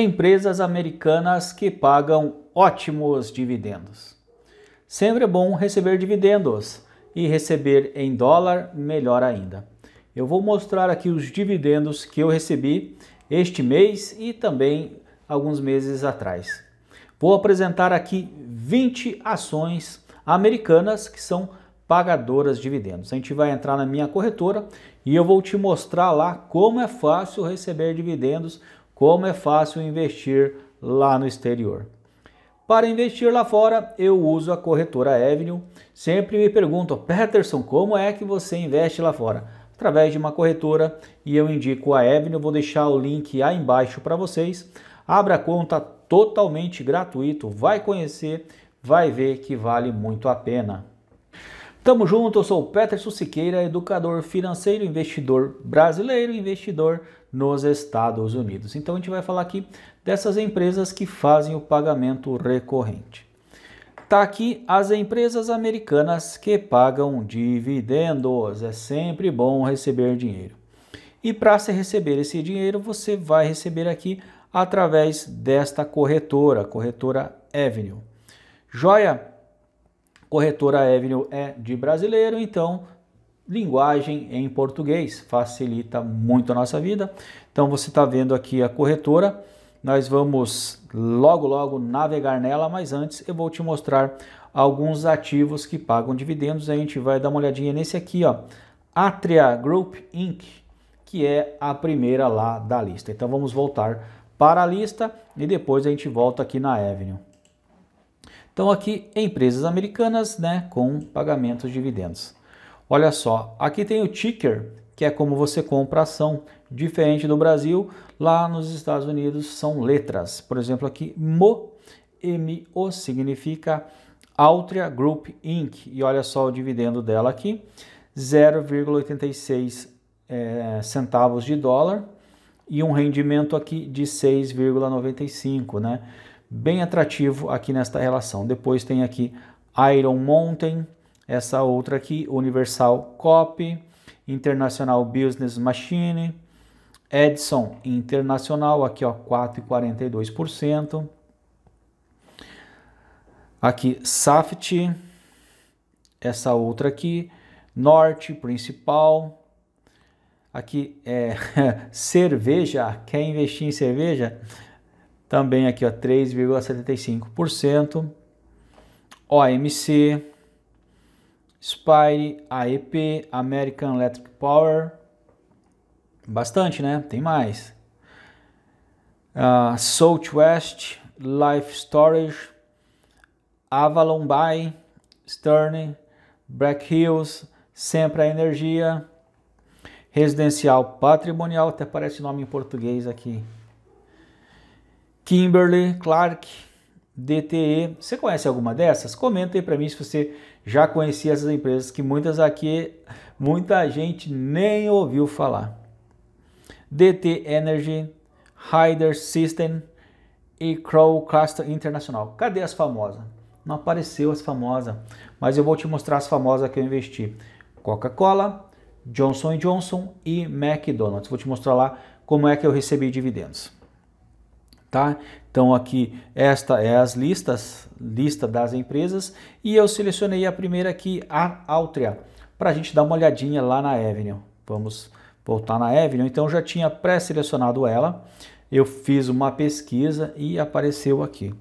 empresas americanas que pagam ótimos dividendos. Sempre é bom receber dividendos e receber em dólar, melhor ainda. Eu vou mostrar aqui os dividendos que eu recebi este mês e também alguns meses atrás. Vou apresentar aqui 20 ações americanas que são pagadoras de dividendos. A gente vai entrar na minha corretora e eu vou te mostrar lá como é fácil receber dividendos como é fácil investir lá no exterior. Para investir lá fora, eu uso a corretora Avenue. Sempre me perguntam, Peterson, como é que você investe lá fora? Através de uma corretora e eu indico a Avenue. Vou deixar o link aí embaixo para vocês. Abra a conta totalmente gratuito, vai conhecer, vai ver que vale muito a pena. Tamo junto, eu sou o Peterson Siqueira, educador financeiro, investidor brasileiro, investidor nos Estados Unidos. Então a gente vai falar aqui dessas empresas que fazem o pagamento recorrente. Tá aqui as empresas americanas que pagam dividendos. É sempre bom receber dinheiro. E para se receber esse dinheiro, você vai receber aqui através desta corretora, corretora Avenue. Joia, Corretora Avenue é de brasileiro, então linguagem em português facilita muito a nossa vida. Então você está vendo aqui a corretora. Nós vamos logo logo navegar nela, mas antes eu vou te mostrar alguns ativos que pagam dividendos. A gente vai dar uma olhadinha nesse aqui, ó, Atria Group Inc, que é a primeira lá da lista. Então vamos voltar para a lista e depois a gente volta aqui na Avenue. Então aqui empresas americanas, né, com pagamentos de dividendos. Olha só, aqui tem o ticker, que é como você compra ação, diferente do Brasil, lá nos Estados Unidos são letras. Por exemplo, aqui MO, O significa Altria Group Inc. E olha só o dividendo dela aqui, 0,86 é, centavos de dólar e um rendimento aqui de 6,95, né? bem atrativo aqui nesta relação. Depois tem aqui Iron Mountain, essa outra aqui, Universal Copy, International Business Machine, Edson Internacional, aqui ó, 4,42%. Aqui Safety, essa outra aqui, Norte Principal, aqui é cerveja, quer investir em cerveja? Também aqui, ó, 3,75%. OMC, Spire, AEP, American Electric Power. Bastante, né? Tem mais. Uh, Southwest, Life Storage, Avalon Bay, Stern, Black Hills, Sempre a Energia, Residencial Patrimonial, até parece nome em português aqui. Kimberly, Clark, DTE. Você conhece alguma dessas? Comenta aí para mim se você já conhecia essas empresas, que muitas aqui, muita gente nem ouviu falar. DT Energy, Hyder System e Crowcaster Internacional. Cadê as famosas? Não apareceu as famosas, mas eu vou te mostrar as famosas que eu investi. Coca-Cola, Johnson Johnson e McDonald's. Vou te mostrar lá como é que eu recebi dividendos tá? Então aqui esta é as listas, lista das empresas e eu selecionei a primeira aqui, a Altria, para a gente dar uma olhadinha lá na Avenue. Vamos voltar na Avenue, então eu já tinha pré-selecionado ela, eu fiz uma pesquisa e apareceu aqui.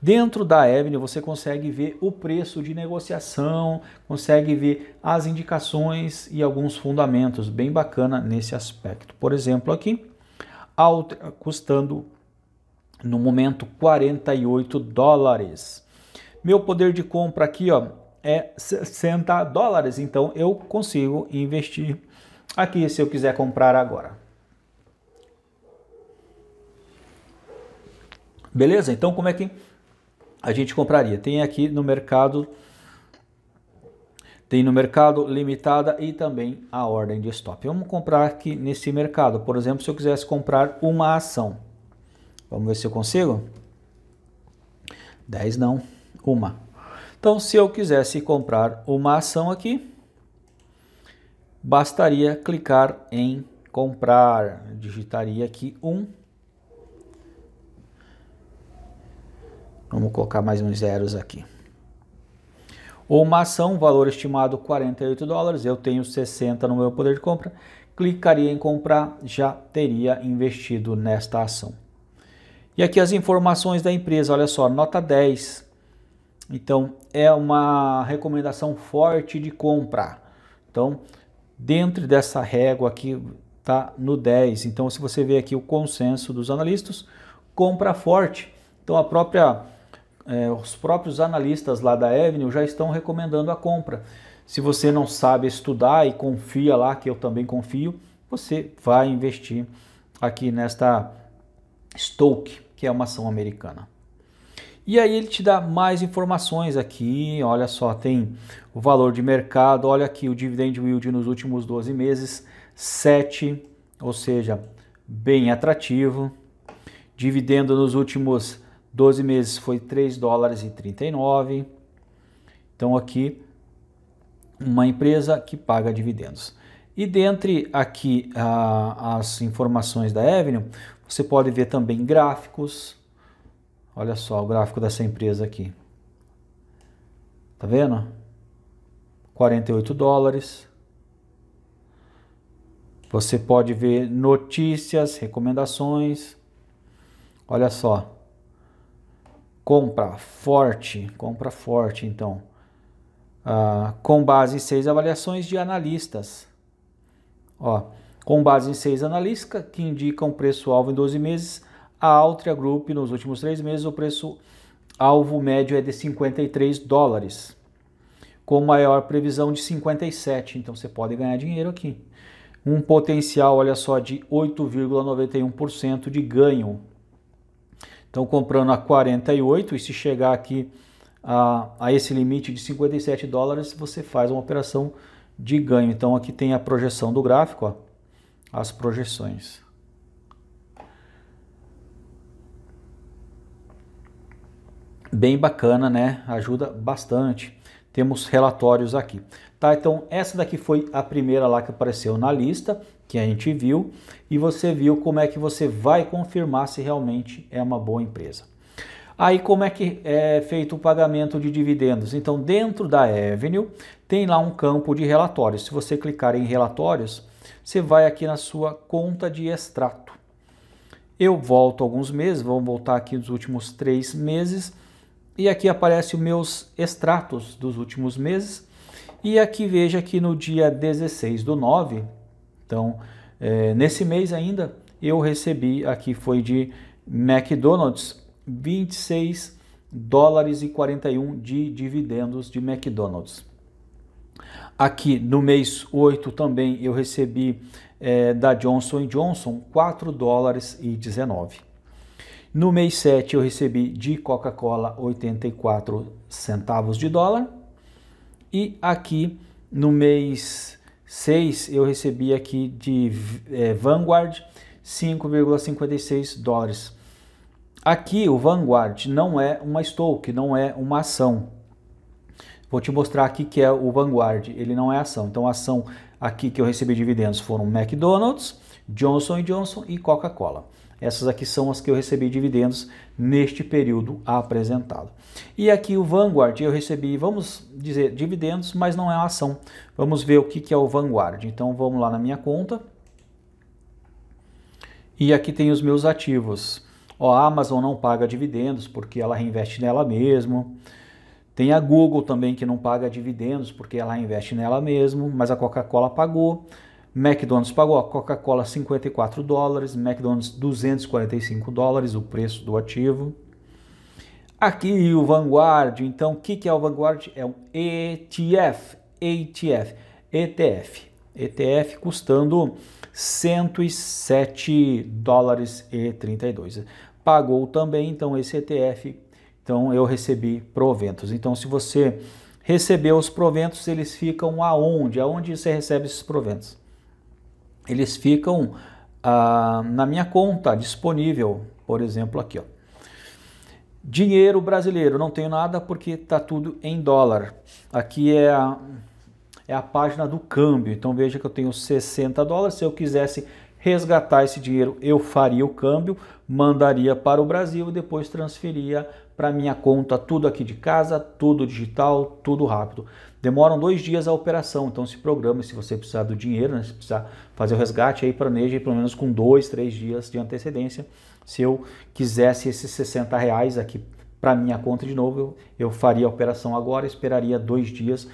Dentro da Avenue você consegue ver o preço de negociação, consegue ver as indicações e alguns fundamentos, bem bacana nesse aspecto. Por exemplo, aqui, Altria custando no momento 48 dólares. Meu poder de compra aqui ó, é 60 dólares, então eu consigo investir aqui se eu quiser comprar agora. Beleza? Então como é que a gente compraria? Tem aqui no mercado tem no mercado limitada e também a ordem de stop. Vamos comprar aqui nesse mercado. Por exemplo, se eu quisesse comprar uma ação, Vamos ver se eu consigo? 10 não, uma. Então, se eu quisesse comprar uma ação aqui, bastaria clicar em comprar. Digitaria aqui 1. Um. Vamos colocar mais uns zeros aqui. Uma ação, valor estimado 48 dólares, eu tenho 60 no meu poder de compra. Clicaria em comprar, já teria investido nesta ação. E aqui as informações da empresa, olha só, nota 10. Então, é uma recomendação forte de compra. Então, dentro dessa régua aqui está no 10. Então, se você vê aqui o consenso dos analistas, compra forte. Então, a própria, é, os próprios analistas lá da Avenue já estão recomendando a compra. Se você não sabe estudar e confia lá, que eu também confio, você vai investir aqui nesta Stoke que é uma ação americana. E aí ele te dá mais informações aqui, olha só, tem o valor de mercado, olha aqui o dividend yield nos últimos 12 meses, 7, ou seja, bem atrativo. Dividendo nos últimos 12 meses foi 3 dólares e 39. Então aqui uma empresa que paga dividendos. E dentre aqui a, as informações da Avenue, você pode ver também gráficos. Olha só o gráfico dessa empresa aqui. Tá vendo? 48 dólares. Você pode ver notícias, recomendações. Olha só. Compra forte, compra forte então. Ah, com base em seis avaliações de analistas. Ó, com base em seis analistas que indicam preço-alvo em 12 meses, a Altria Group, nos últimos três meses, o preço-alvo médio é de 53 dólares, com maior previsão de 57. Então você pode ganhar dinheiro aqui. Um potencial, olha só, de 8,91% de ganho. Então comprando a 48 e se chegar aqui a, a esse limite de 57 dólares, você faz uma operação de ganho. Então aqui tem a projeção do gráfico, ó, as projeções. Bem bacana, né? Ajuda bastante. Temos relatórios aqui. Tá, então essa daqui foi a primeira lá que apareceu na lista, que a gente viu, e você viu como é que você vai confirmar se realmente é uma boa empresa. Aí como é que é feito o pagamento de dividendos? Então dentro da Avenue tem lá um campo de relatórios. Se você clicar em relatórios, você vai aqui na sua conta de extrato. Eu volto alguns meses, vamos voltar aqui nos últimos três meses e aqui aparece os meus extratos dos últimos meses. E aqui veja que no dia 16 do 9, então é, nesse mês ainda, eu recebi aqui foi de McDonald's 26 dólares e 41 de dividendos de McDonald's. Aqui no mês 8 também eu recebi é, da Johnson Johnson 4 dólares e 19. No mês 7 eu recebi de Coca-Cola 84 centavos de dólar. E aqui no mês 6 eu recebi aqui de é, Vanguard 5,56 dólares. Aqui o Vanguard não é uma que não é uma ação. Vou te mostrar aqui que é o Vanguard, ele não é ação. Então a ação aqui que eu recebi dividendos foram McDonald's, Johnson Johnson e Coca-Cola. Essas aqui são as que eu recebi dividendos neste período apresentado. E aqui o Vanguard, eu recebi, vamos dizer, dividendos, mas não é uma ação. Vamos ver o que é o Vanguard. Então vamos lá na minha conta. E aqui tem os meus ativos. Ó, a Amazon não paga dividendos porque ela reinveste nela mesmo Tem a Google também que não paga dividendos porque ela investe nela mesmo mas a Coca-Cola pagou. McDonald's pagou a Coca-Cola 54 dólares, McDonald's 245 dólares, o preço do ativo. Aqui o Vanguard, então o que, que é o Vanguard? É um ETF, ETF, ETF. ETF custando 107 dólares e 32. Pagou também então esse ETF, então eu recebi proventos. Então se você recebeu os proventos, eles ficam aonde? Aonde você recebe esses proventos? Eles ficam ah, na minha conta disponível, por exemplo, aqui, ó. Dinheiro brasileiro, não tenho nada porque está tudo em dólar. Aqui é a é a página do câmbio. Então veja que eu tenho 60 dólares. Se eu quisesse resgatar esse dinheiro, eu faria o câmbio, mandaria para o Brasil e depois transferia para minha conta tudo aqui de casa, tudo digital, tudo rápido. Demoram dois dias a operação, então se programa se você precisar do dinheiro, né, se precisar fazer o resgate, aí planeje pelo menos com dois, três dias de antecedência. Se eu quisesse esses 60 reais aqui para minha conta de novo, eu, eu faria a operação agora, esperaria dois dias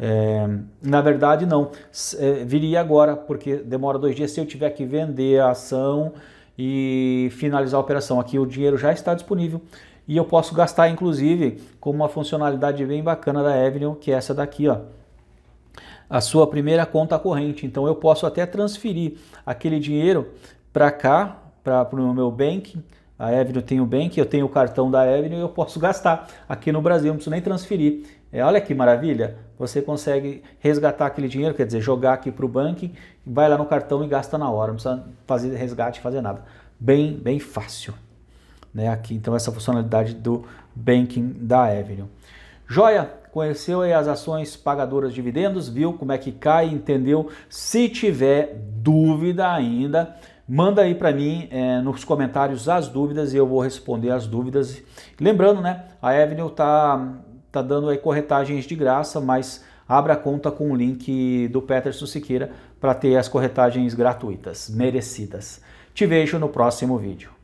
é, na verdade, não. É, viria agora, porque demora dois dias. Se eu tiver que vender a ação e finalizar a operação, aqui o dinheiro já está disponível. E eu posso gastar, inclusive, com uma funcionalidade bem bacana da Avenue, que é essa daqui, ó a sua primeira conta corrente. Então eu posso até transferir aquele dinheiro para cá, para o meu bank. A Avenue tem o bank, eu tenho o cartão da Avenue e eu posso gastar aqui no Brasil, não preciso nem transferir. É, olha que maravilha, você consegue resgatar aquele dinheiro, quer dizer, jogar aqui para o banco, vai lá no cartão e gasta na hora, não precisa fazer resgate, fazer nada. Bem, bem fácil. Né? Aqui, então, essa funcionalidade do Banking da Avenue. Joia, conheceu aí as ações pagadoras de dividendos, viu como é que cai, entendeu? Se tiver dúvida ainda, manda aí para mim é, nos comentários as dúvidas e eu vou responder as dúvidas. Lembrando, né, a Avenue está tá dando aí corretagens de graça, mas abra a conta com o link do Peterson Siqueira para ter as corretagens gratuitas, merecidas. Te vejo no próximo vídeo.